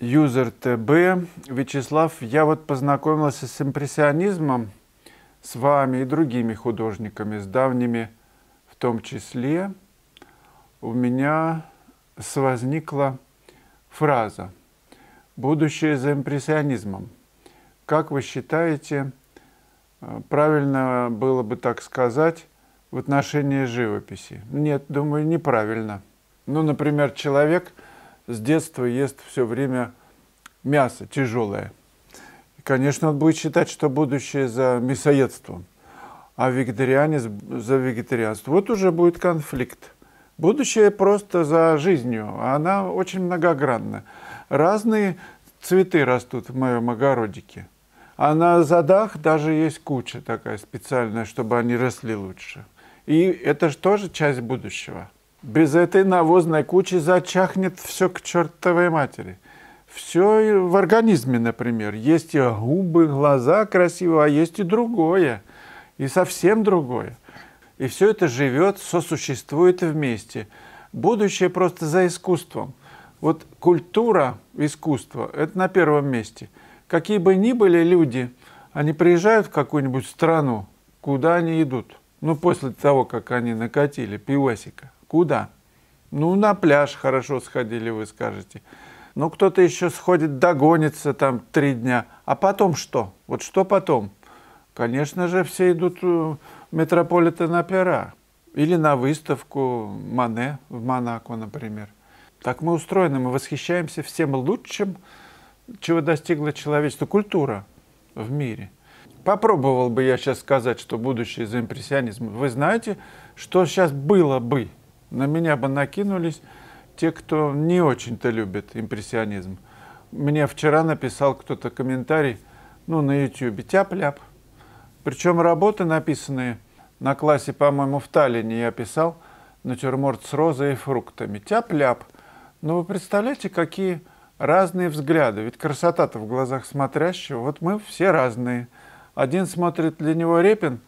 Юзер ТБ. Вячеслав, я вот познакомился с импрессионизмом с вами и другими художниками, с давними в том числе. У меня возникла фраза «Будущее за импрессионизмом». Как вы считаете, э, правильно было бы так сказать в отношении живописи? Нет, думаю, неправильно. Ну, например, человек – с детства ест все время мясо тяжелое. И, конечно, он будет считать, что будущее за мясоедством, а вегетарианец за вегетарианство. Вот уже будет конфликт. Будущее просто за жизнью, а она очень многогранна. Разные цветы растут в моем огородике. А на задах даже есть куча такая специальная, чтобы они росли лучше. И это же тоже часть будущего. Без этой навозной кучи зачахнет все к чертовой матери. Все в организме, например. Есть и губы, глаза красивые, а есть и другое. И совсем другое. И все это живет, сосуществует вместе. Будущее просто за искусством. Вот культура, искусство – это на первом месте. Какие бы ни были люди, они приезжают в какую-нибудь страну, куда они идут. Ну, после того, как они накатили пивасика. Куда? Ну, на пляж хорошо сходили, вы скажете. Ну, кто-то еще сходит, догонится там три дня. А потом что? Вот что потом? Конечно же, все идут в э, Метрополитен Опера или на выставку Мане в Монако, например. Так мы устроены, мы восхищаемся всем лучшим, чего достигла человечество, культура в мире. Попробовал бы я сейчас сказать, что будущее за импрессионизм. Вы знаете, что сейчас было бы, на меня бы накинулись те, кто не очень-то любит импрессионизм. Мне вчера написал кто-то комментарий, ну, на YouTube, тяп-ляп. Причем работы написанные на классе, по-моему, в Таллине я писал, натюрморт с розой и фруктами. Тяп-ляп. Но ну, вы представляете, какие разные взгляды. Ведь красота-то в глазах смотрящего. Вот мы все разные. Один смотрит для него Репин,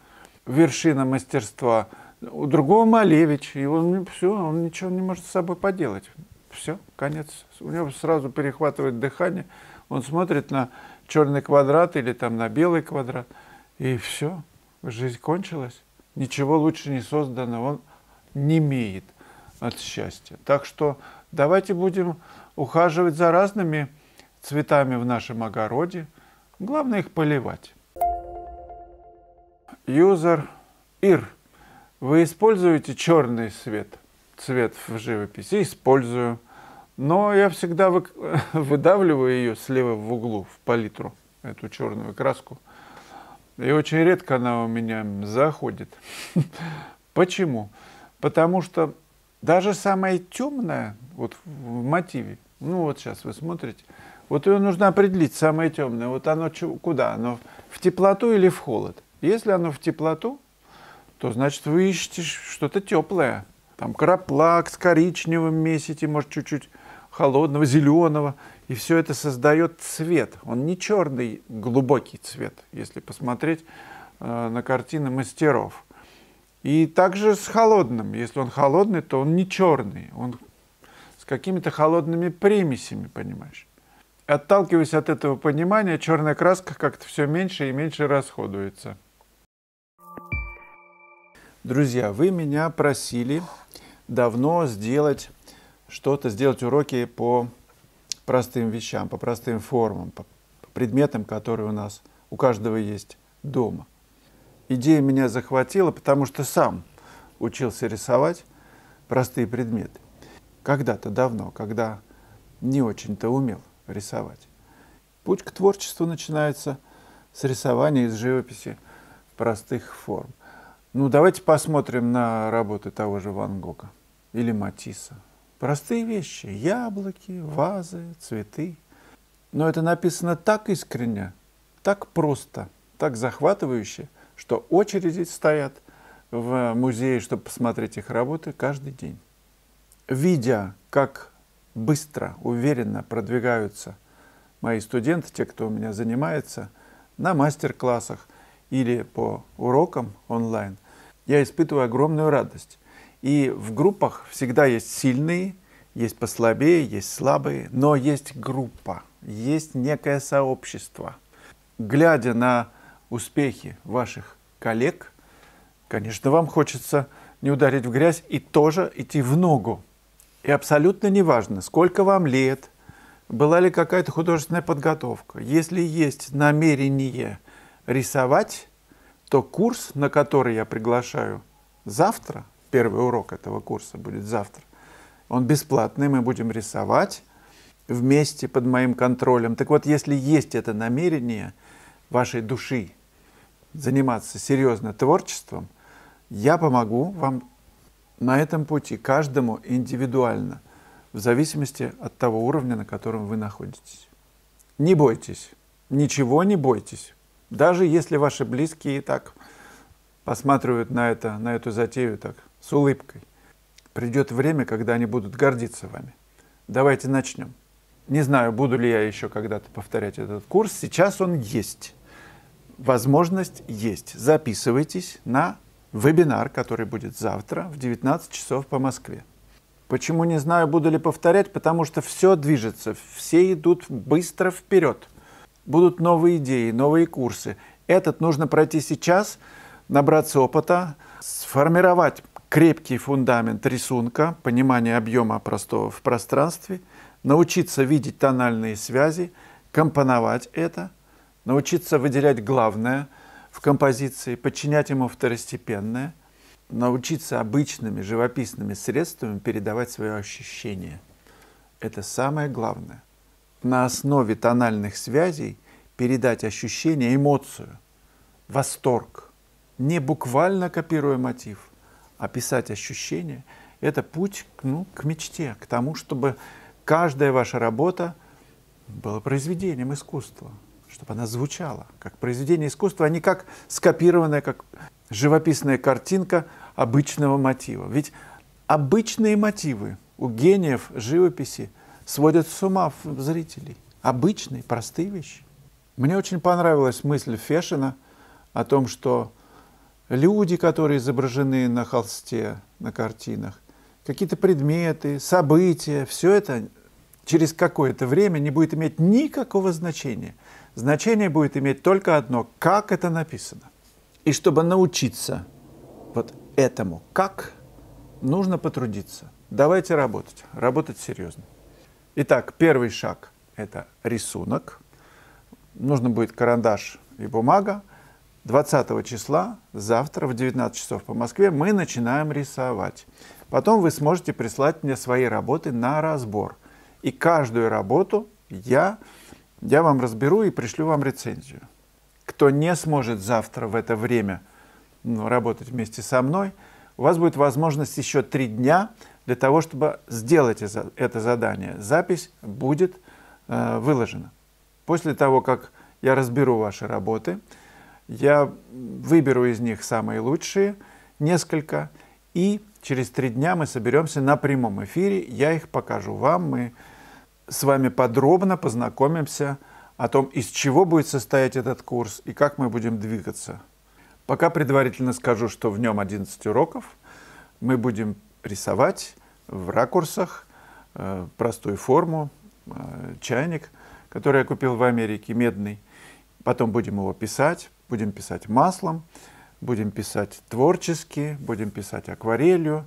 вершина мастерства – у другого Малевич, и он все, он ничего не может с собой поделать. Все, конец. У него сразу перехватывает дыхание, он смотрит на черный квадрат или там на белый квадрат, и все, жизнь кончилась. Ничего лучше не создано, он не имеет от счастья. Так что давайте будем ухаживать за разными цветами в нашем огороде. Главное их поливать. Юзер Ир. Вы используете черный свет, цвет в живописи? Использую. Но я всегда вы... выдавливаю ее слева в углу, в палитру, эту черную краску. И очень редко она у меня заходит. Почему? Потому что даже самая темная, вот в мотиве, ну вот сейчас вы смотрите, вот ее нужно определить, самое темное, вот оно куда? Оно в теплоту или в холод? Если оно в теплоту, то значит вы ищете что-то теплое. Там краплак с коричневым месите, может, чуть-чуть холодного, зеленого. И все это создает цвет. Он не черный, глубокий цвет, если посмотреть э, на картины мастеров. И также с холодным. Если он холодный, то он не черный. Он с какими-то холодными примесями, понимаешь. Отталкиваясь от этого понимания, черная краска как-то все меньше и меньше расходуется. Друзья, вы меня просили давно сделать что-то, сделать уроки по простым вещам, по простым формам, по предметам, которые у нас, у каждого есть дома. Идея меня захватила, потому что сам учился рисовать простые предметы. Когда-то давно, когда не очень-то умел рисовать. Путь к творчеству начинается с рисования из живописи простых форм. Ну, давайте посмотрим на работы того же Ван Гога или Матисса. Простые вещи – яблоки, вазы, цветы. Но это написано так искренне, так просто, так захватывающе, что очереди стоят в музее, чтобы посмотреть их работы каждый день. Видя, как быстро, уверенно продвигаются мои студенты, те, кто у меня занимается, на мастер-классах – или по урокам онлайн, я испытываю огромную радость. И в группах всегда есть сильные, есть послабее, есть слабые, но есть группа, есть некое сообщество. Глядя на успехи ваших коллег, конечно, вам хочется не ударить в грязь и тоже идти в ногу. И абсолютно неважно, сколько вам лет, была ли какая-то художественная подготовка, если есть намерение – рисовать, то курс, на который я приглашаю завтра, первый урок этого курса будет завтра, он бесплатный, мы будем рисовать вместе под моим контролем. Так вот, если есть это намерение вашей души заниматься серьезно творчеством, я помогу вам на этом пути каждому индивидуально, в зависимости от того уровня, на котором вы находитесь. Не бойтесь, ничего не бойтесь. Даже если ваши близкие так посматривают на, это, на эту затею так с улыбкой. Придет время, когда они будут гордиться вами. Давайте начнем. Не знаю, буду ли я еще когда-то повторять этот курс. Сейчас он есть. Возможность есть. Записывайтесь на вебинар, который будет завтра в 19 часов по Москве. Почему не знаю, буду ли повторять? Потому что все движется, все идут быстро вперед будут новые идеи, новые курсы. Этот нужно пройти сейчас, набраться опыта, сформировать крепкий фундамент рисунка, понимание объема простого в пространстве, научиться видеть тональные связи, компоновать это, научиться выделять главное в композиции, подчинять ему второстепенное, научиться обычными живописными средствами передавать свое ощущение. Это самое главное на основе тональных связей передать ощущение, эмоцию, восторг. Не буквально копируя мотив, а писать ощущение – это путь ну, к мечте, к тому, чтобы каждая ваша работа была произведением искусства, чтобы она звучала как произведение искусства, а не как скопированная, как живописная картинка обычного мотива. Ведь обычные мотивы у гениев живописи – сводят с ума зрителей. Обычные, простые вещи. Мне очень понравилась мысль Фешина о том, что люди, которые изображены на холсте, на картинах, какие-то предметы, события, все это через какое-то время не будет иметь никакого значения. Значение будет иметь только одно – как это написано. И чтобы научиться вот этому «как», нужно потрудиться. Давайте работать, работать серьезно. Итак, первый шаг – это рисунок. Нужно будет карандаш и бумага. 20 числа, завтра в 19 часов по Москве, мы начинаем рисовать. Потом вы сможете прислать мне свои работы на разбор. И каждую работу я, я вам разберу и пришлю вам рецензию. Кто не сможет завтра в это время ну, работать вместе со мной, у вас будет возможность еще три дня для того, чтобы сделать это задание. Запись будет э, выложена. После того, как я разберу ваши работы, я выберу из них самые лучшие, несколько, и через три дня мы соберемся на прямом эфире, я их покажу вам, мы с вами подробно познакомимся о том, из чего будет состоять этот курс и как мы будем двигаться. Пока предварительно скажу, что в нем 11 уроков. Мы будем рисовать, в ракурсах, э, простую форму, э, чайник, который я купил в Америке, медный. Потом будем его писать, будем писать маслом, будем писать творчески, будем писать акварелью.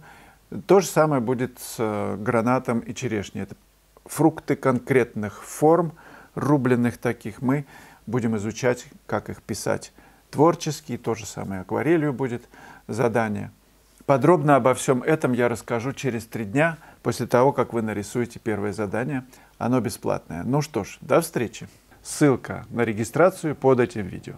То же самое будет с э, гранатом и черешней. Это фрукты конкретных форм, рубленных таких. Мы будем изучать, как их писать творчески. То же самое акварелью будет задание – Подробно обо всем этом я расскажу через три дня, после того, как вы нарисуете первое задание. Оно бесплатное. Ну что ж, до встречи. Ссылка на регистрацию под этим видео.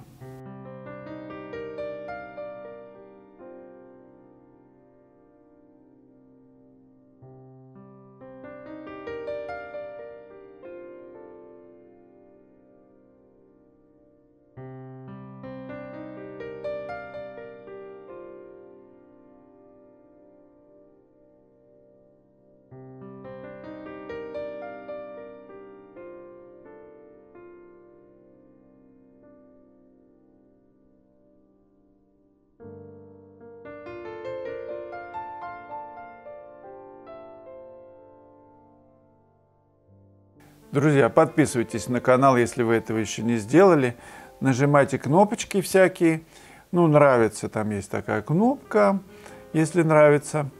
Друзья, подписывайтесь на канал, если вы этого еще не сделали. Нажимайте кнопочки всякие. Ну, нравится, там есть такая кнопка, если нравится.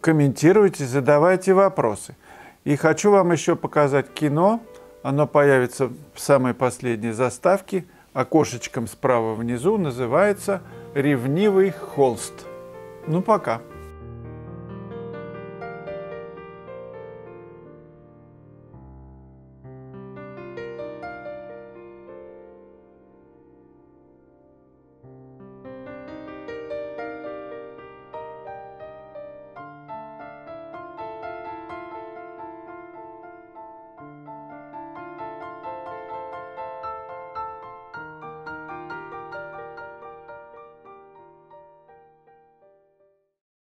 Комментируйте, задавайте вопросы. И хочу вам еще показать кино. Оно появится в самой последней заставке. Окошечком справа внизу называется «Ревнивый холст». Ну, пока.